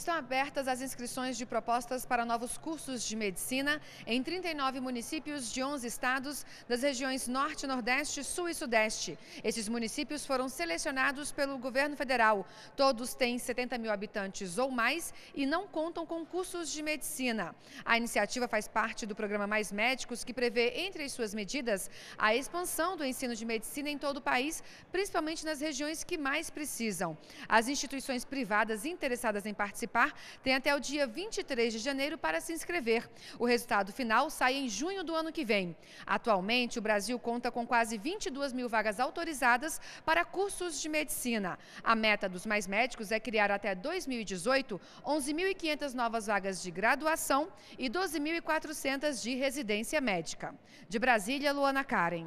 Estão abertas as inscrições de propostas para novos cursos de medicina em 39 municípios de 11 estados das regiões Norte, Nordeste, Sul e Sudeste. Esses municípios foram selecionados pelo governo federal. Todos têm 70 mil habitantes ou mais e não contam com cursos de medicina. A iniciativa faz parte do programa Mais Médicos, que prevê, entre as suas medidas, a expansão do ensino de medicina em todo o país, principalmente nas regiões que mais precisam. As instituições privadas interessadas em participar participar tem até o dia 23 de janeiro para se inscrever. O resultado final sai em junho do ano que vem. Atualmente, o Brasil conta com quase 22 mil vagas autorizadas para cursos de medicina. A meta dos mais médicos é criar até 2018 11.500 novas vagas de graduação e 12.400 de residência médica. De Brasília, Luana Karen.